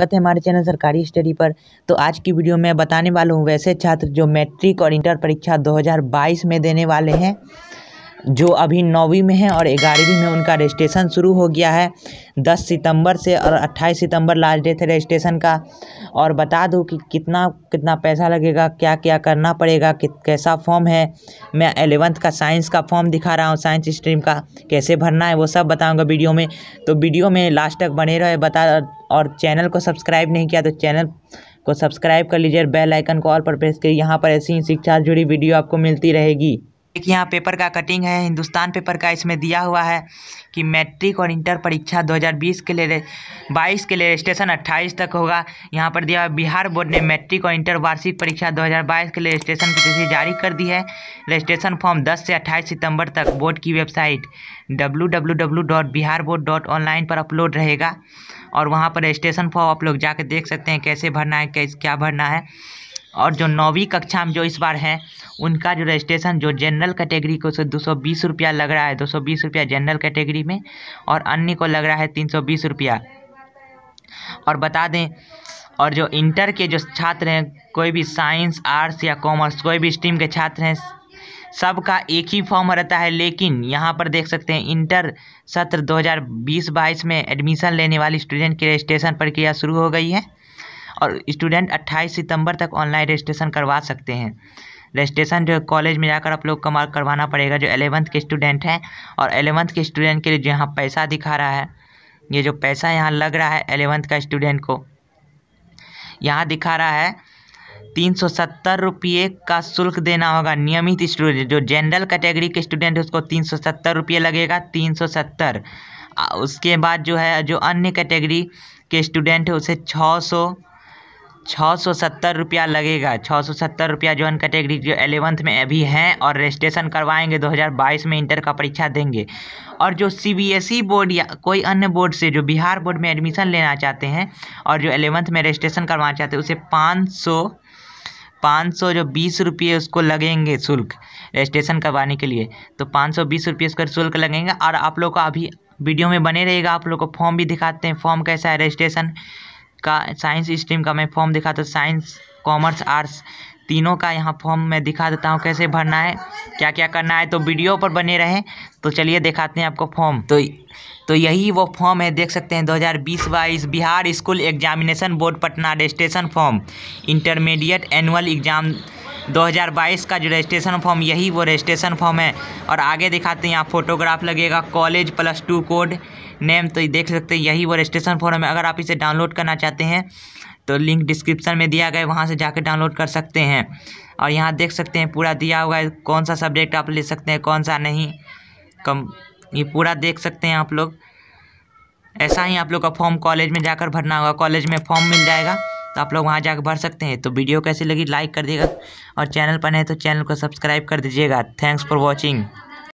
स्वागत है हमारे चैनल सरकारी स्टडी पर तो आज की वीडियो में बताने वाला हूँ वैसे छात्र जो मैट्रिक और इंटर परीक्षा 2022 में देने वाले हैं जो अभी नौवीं में हैं और ग्यारहवीं में उनका रजिस्ट्रेशन शुरू हो गया है 10 सितंबर से और 28 सितंबर लास्ट डेट है रजिस्ट्रेशन का और बता दूं कि कितना कितना पैसा लगेगा क्या क्या करना पड़ेगा कि कैसा फॉर्म है मैं एलेवंथ का साइंस का फॉर्म दिखा रहा हूँ साइंस स्ट्रीम का कैसे भरना है वो सब बताऊँगा वीडियो में तो वीडियो में लास्ट तक बने रहे बता और चैनल को सब्सक्राइब नहीं किया तो चैनल को सब्सक्राइब कर लीजिए बेल आइकन को ऑल पर प्रेस करिए यहाँ पर ऐसी ही शिक्षा जुड़ी वीडियो आपको मिलती रहेगी एक यहाँ पेपर का कटिंग है हिंदुस्तान पेपर का इसमें दिया हुआ है कि मैट्रिक और इंटर परीक्षा 2020 के लिए बाईस के लिए रजिस्ट्रेशन 28 तक होगा यहाँ पर दिया हुआ बिहार बोर्ड ने मैट्रिक और इंटर वार्षिक परीक्षा 2022 के लिए रजिस्ट्रेशन की तिथि जारी कर दी है रजिस्ट्रेशन फॉर्म 10 से 28 सितंबर तक बोर्ड की वेबसाइट डब्ल्यू पर अपलोड रहेगा और वहाँ पर रजिस्ट्रेशन फॉर्म आप लोग जाकर देख सकते हैं कैसे भरना है कैसे क्या भरना है और जो नौवीं कक्षा में जो इस बार हैं उनका जो रजिस्ट्रेशन जो जनरल कैटेगरी को दो सौ बीस रुपया लग रहा है दो सौ बीस रुपया जनरल कैटेगरी में और अन्य को लग रहा है तीन सौ बीस रुपया और बता दें और जो इंटर के जो छात्र हैं कोई भी साइंस आर्ट्स या कॉमर्स कोई भी स्ट्रीम के छात्र हैं सबका एक ही फॉर्म रहता है लेकिन यहाँ पर देख सकते हैं इंटर सत्र 2020-22 में एडमिशन लेने वाली स्टूडेंट की रजिस्ट्रेशन प्रक्रिया शुरू हो गई है और स्टूडेंट 28 सितंबर तक ऑनलाइन रजिस्ट्रेशन करवा सकते हैं रजिस्ट्रेशन जो कॉलेज में जाकर आप लोग कमा करवाना पड़ेगा जो एलेवंथ के स्टूडेंट हैं और एलेवंथ के स्टूडेंट के लिए जो यहाँ पैसा दिखा रहा है ये जो पैसा यहाँ लग रहा है एलेवंथ का स्टूडेंट को यहाँ दिखा रहा है तीन सौ सत्तर रुपये का शुल्क देना होगा नियमित स्टूडेंट जो जनरल कैटेगरी के स्टूडेंट है उसको तीन सौ सत्तर रुपये लगेगा तीन सौ सत्तर उसके बाद जो है जो अन्य कैटेगरी के स्टूडेंट है उसे छः सौ छः सौ सत्तर रुपया लगेगा छः सौ सत्तर रुपया जो कैटेगरी जो एलेवंथ में अभी हैं और रजिस्ट्रेशन करवाएंगे 2022 में इंटर का परीक्षा देंगे और जो C B S E board या कोई अन्य बोर्ड से जो बिहार बोर्ड में एडमिशन लेना चाहते हैं और जो एलेवंथ में रजिस्ट्रेशन करवाना चाहते हैं उसे पाँच सौ पाँच सौ जो बीस रुपये उसको लगेंगे शुल्क रजिस्ट्रेशन करवाने के लिए तो पाँच सौ बीस रुपये उसका शुल्क लगेंगे और आप लोग का अभी वीडियो में बने रहेगा आप लोग को फॉर्म भी दिखाते हैं फॉर्म कैसा है रजिस्ट्रेशन का साइंस स्ट्रीम का मैं फॉर्म दिखा तो साइंस कॉमर्स आर्ट्स तीनों का यहाँ फॉर्म मैं दिखा देता हूँ कैसे भरना है क्या क्या करना है तो वीडियो पर बने रहें तो चलिए दिखाते हैं आपको फॉर्म तो तो यही वो फॉर्म है देख सकते हैं 2020 बाईस Bihar school examination board Patna registration form intermediate annual exam 2022 का जो रजिस्ट्रेशन फॉर्म यही वो रजिस्ट्रेशन फॉर्म है और आगे दिखाते हैं यहाँ फोटोग्राफ लगेगा college plus two code name तो देख सकते हैं यही वो रजिस्ट्रेशन फॉरम है अगर आप इसे डाउनलोड करना चाहते हैं तो लिंक डिस्क्रिप्शन में दिया गया है वहाँ से जाकर डाउनलोड कर सकते हैं और यहाँ देख सकते हैं पूरा दिया हुआ है कौन सा सब्जेक्ट आप ले सकते हैं कौन सा नहीं कम ये पूरा देख सकते हैं आप लोग ऐसा ही आप लोग का फॉर्म कॉलेज में जाकर भरना होगा कॉलेज में फॉर्म मिल जाएगा तो आप लोग वहाँ जाकर भर सकते हैं तो वीडियो कैसी लगी लाइक तो कर दीजिएगा और चैनल पर नहीं तो चैनल को सब्सक्राइब कर दीजिएगा थैंक्स फॉर वॉचिंग